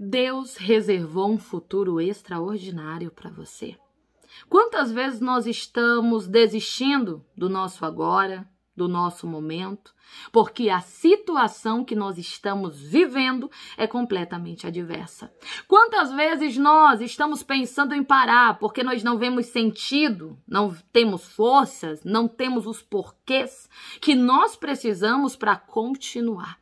Deus reservou um futuro extraordinário para você. Quantas vezes nós estamos desistindo do nosso agora, do nosso momento, porque a situação que nós estamos vivendo é completamente adversa. Quantas vezes nós estamos pensando em parar porque nós não vemos sentido, não temos forças, não temos os porquês que nós precisamos para continuar.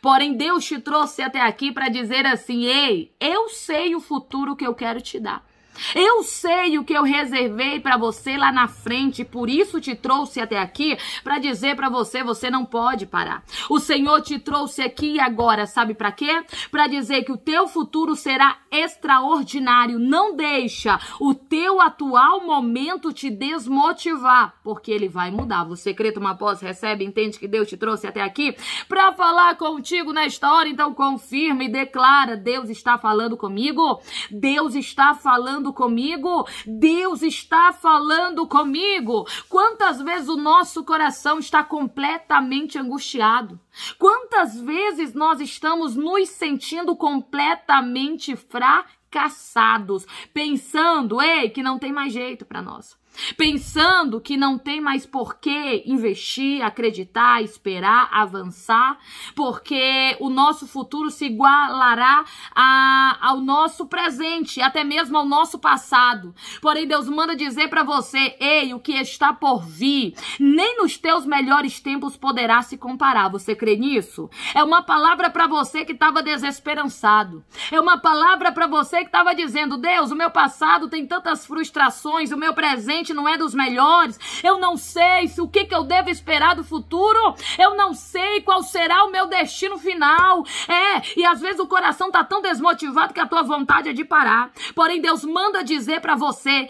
Porém, Deus te trouxe até aqui para dizer assim: ei, eu sei o futuro que eu quero te dar. Eu sei o que eu reservei para você lá na frente, por isso te trouxe até aqui para dizer para você, você não pode parar. O Senhor te trouxe aqui agora, sabe para quê? Para dizer que o teu futuro será extraordinário. Não deixa o teu atual momento te desmotivar, porque ele vai mudar. Você creta uma pós, recebe, entende que Deus te trouxe até aqui para falar contigo nesta hora, então confirma e declara, Deus está falando comigo. Deus está falando falando comigo? Deus está falando comigo. Quantas vezes o nosso coração está completamente angustiado? Quantas vezes nós estamos nos sentindo completamente fracassados, pensando, ei, que não tem mais jeito para nós pensando que não tem mais por que investir, acreditar, esperar, avançar, porque o nosso futuro se igualará a, ao nosso presente, até mesmo ao nosso passado. Porém, Deus manda dizer para você: ei, o que está por vir, nem nos teus melhores tempos poderá se comparar. Você crê nisso? É uma palavra para você que estava desesperançado. É uma palavra para você que estava dizendo: Deus, o meu passado tem tantas frustrações, o meu presente não é dos melhores, eu não sei se o que, que eu devo esperar do futuro, eu não sei qual será o meu destino final. É, e às vezes o coração tá tão desmotivado que a tua vontade é de parar. Porém, Deus manda dizer para você: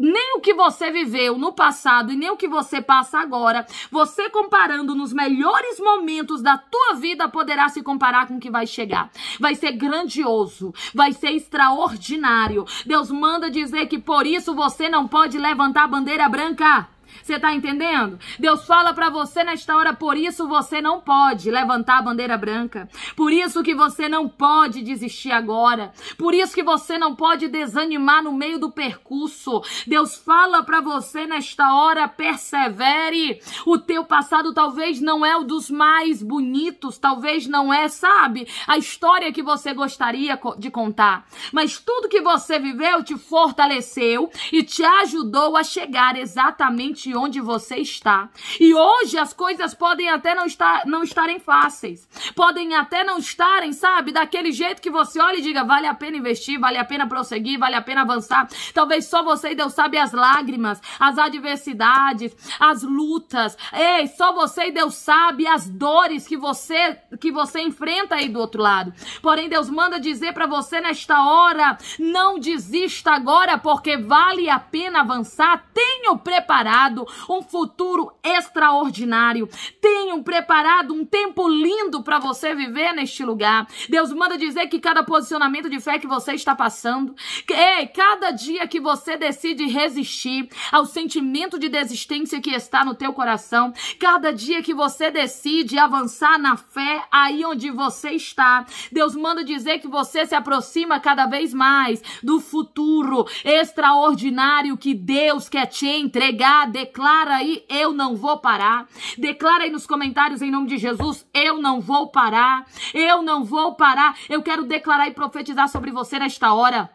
nem o que você viveu no passado e nem o que você passa agora, você comparando nos melhores momentos da tua vida poderá se comparar com o que vai chegar. Vai ser grandioso, vai ser extraordinário. Deus manda dizer que por isso você não pode levantar a bandeira branca. Você está entendendo? Deus fala para você nesta hora, por isso você não pode levantar a bandeira branca. Por isso que você não pode desistir agora. Por isso que você não pode desanimar no meio do percurso. Deus fala para você nesta hora, persevere. O teu passado talvez não é o dos mais bonitos, talvez não é, sabe, a história que você gostaria de contar. Mas tudo que você viveu te fortaleceu e te ajudou a chegar exatamente onde você está. E hoje as coisas podem até não, estar, não estarem fáceis. Podem até não estarem, sabe, daquele jeito que você olha e diga: vale a pena investir, vale a pena prosseguir, vale a pena avançar. Talvez só você e Deus sabe as lágrimas, as adversidades, as lutas. Ei, só você e Deus sabe as dores que você que você enfrenta aí do outro lado. Porém, Deus manda dizer para você nesta hora: não desista agora, porque vale a pena avançar. Tenho preparado preparado um futuro extraordinário. Tenho preparado um tempo lindo para você viver neste lugar. Deus manda dizer que cada posicionamento de fé que você está passando, que, ei, cada dia que você decide resistir ao sentimento de desistência que está no teu coração, cada dia que você decide avançar na fé aí onde você está, Deus manda dizer que você se aproxima cada vez mais do futuro extraordinário que Deus quer te entregar Declara aí, eu não vou parar. Declara aí nos comentários em nome de Jesus, eu não vou parar. Eu não vou parar. Eu quero declarar e profetizar sobre você nesta hora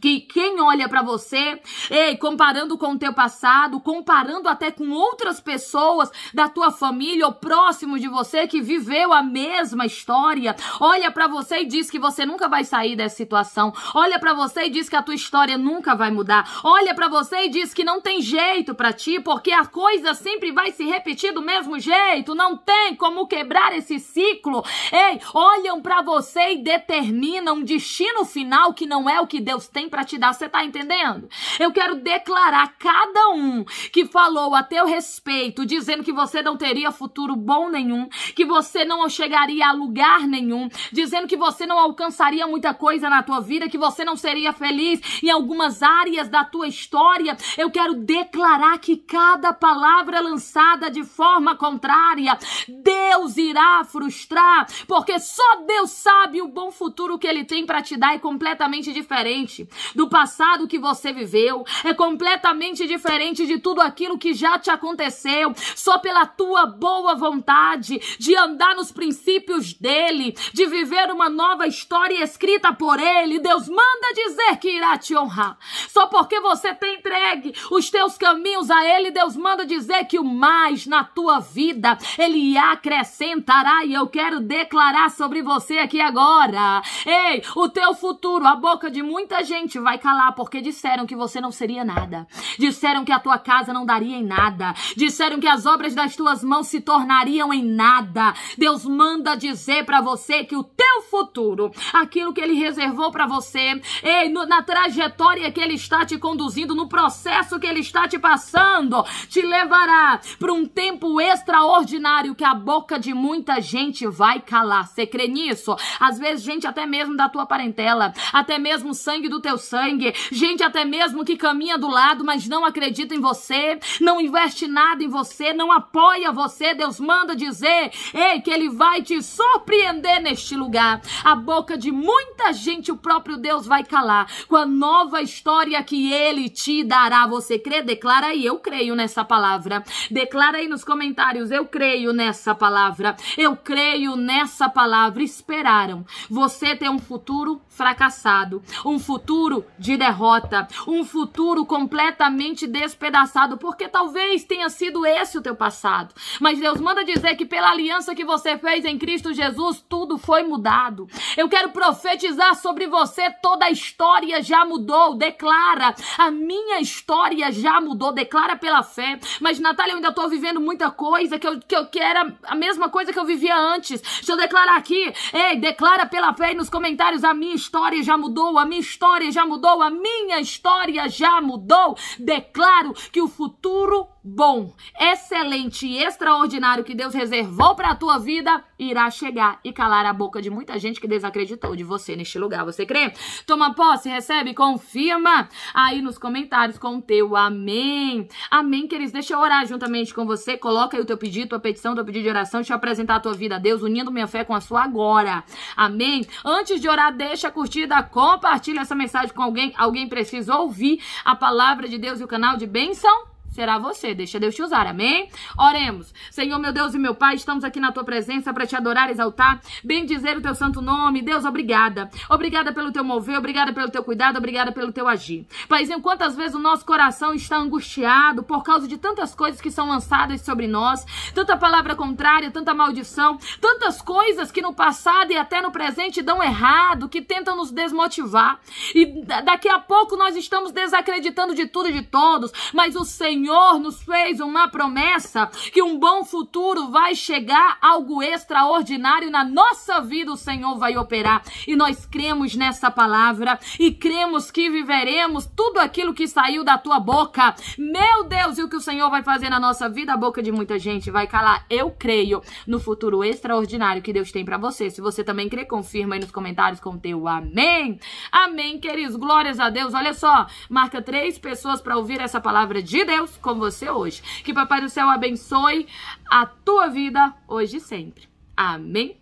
que quem olha para você, ei, comparando com o teu passado, comparando até com outras pessoas da tua família ou próximo de você que viveu a mesma história, olha para você e diz que você nunca vai sair dessa situação. Olha para você e diz que a tua história nunca vai mudar. Olha para você e diz que não tem jeito para ti, porque a coisa sempre vai se repetir do mesmo jeito, não tem como quebrar esse ciclo. Ei, olham para você e determinam um destino final que não é o que Deus tem tem para te dar. Você tá entendendo? Eu quero declarar cada um que falou a teu respeito, dizendo que você não teria futuro bom nenhum, que você não chegaria a lugar nenhum, dizendo que você não alcançaria muita coisa na tua vida, que você não seria feliz em algumas áreas da tua história. Eu quero declarar que cada palavra é lançada de forma contrária, de Deus irá frustrar, porque só Deus sabe o bom futuro que Ele tem para te dar é completamente diferente do passado que você viveu, é completamente diferente de tudo aquilo que já te aconteceu, só pela tua boa vontade de andar nos princípios dele, de viver uma nova história escrita por ele, Deus manda dizer que irá te honrar. Só porque você tem entregue os teus caminhos a ele, Deus manda dizer que o mais na tua vida ele acresce acrescentará e eu quero declarar sobre você aqui agora. Ei, o teu futuro, a boca de muita gente vai calar porque disseram que você não seria nada. Disseram que a tua casa não daria em nada. Disseram que as obras das tuas mãos se tornariam em nada. Deus manda dizer para você que o teu futuro, aquilo que ele reservou para você, ei, no, na trajetória que ele está te conduzindo, no processo que ele está te passando, te levará para um tempo extraordinário que a boca boca de muita gente vai calar. Você crê nisso? Às vezes, gente até mesmo da tua parentela, até mesmo sangue do teu sangue, gente até mesmo que caminha do lado, mas não acredita em você, não investe nada em você, não apoia você. Deus manda dizer, ei, que ele vai te surpreender neste lugar. A boca de muita gente o próprio Deus vai calar com a nova história que ele te dará. Você crê? Declara aí, eu creio nessa palavra. Declara aí nos comentários, eu creio nessa palavra palavra. Eu creio nessa palavra. Esperaram. Você tem um futuro fracassado, um futuro de derrota, um futuro completamente despedaçado, porque talvez tenha sido esse o teu passado. Mas Deus manda dizer que pela aliança que você fez em Cristo Jesus, tudo foi mudado. Eu quero profetizar sobre você, toda a história já mudou. Declara, a minha história já mudou. Declara pela fé. Mas Natália, eu ainda estou vivendo muita coisa que eu que, eu, que era a mesma coisa que eu vivia antes. Deixa eu declarar aqui. Ei, declara pela fé aí nos comentários. A minha história já mudou, a minha história já mudou, a minha história já mudou. Declaro que o futuro bom, excelente e extraordinário que Deus reservou para a tua vida irá chegar e calar a boca de muita gente que desacreditou de você neste lugar. Você crê? Toma posse, recebe, confirma aí nos comentários com o teu amém. Amém, queridos. Deixa eu orar juntamente com você. Coloca aí o teu pedido, tua petição, teu pedido de oração. Deixa eu apresentar a tua vida a Deus, unindo minha fé com a sua agora. Amém? Antes de orar, deixa a curtida, compartilha essa mensagem com alguém. Alguém precisa ouvir a palavra de Deus e o canal de bênção será você. Deixa Deus te usar, amém? Oremos. Senhor, meu Deus e meu Pai, estamos aqui na tua presença para te adorar, exaltar, bendizer o teu santo nome. Deus, obrigada. Obrigada pelo teu mover, obrigada pelo teu cuidado, obrigada pelo teu agir. Paizinho, quantas vezes o nosso coração está angustiado por causa de tantas coisas que são lançadas sobre nós, tanta palavra contrária, tanta maldição, tantas coisas que no passado e até no presente dão errado, que tentam nos desmotivar. E daqui a pouco nós estamos desacreditando de tudo e de todos, mas o Senhor Senhor nos fez uma promessa que um bom futuro vai chegar, algo extraordinário na nossa vida o Senhor vai operar. E nós cremos nessa palavra e cremos que viveremos tudo aquilo que saiu da tua boca. Meu Deus, e o que o Senhor vai fazer na nossa vida, a boca de muita gente vai calar. Eu creio no futuro extraordinário que Deus tem para você. Se você também crê, confirma aí nos comentários com o teu amém. Amém, queridos. Glórias a Deus. Olha só, marca três pessoas para ouvir essa palavra de Deus com você hoje. Que Papai do Céu abençoe a tua vida hoje e sempre. Amém?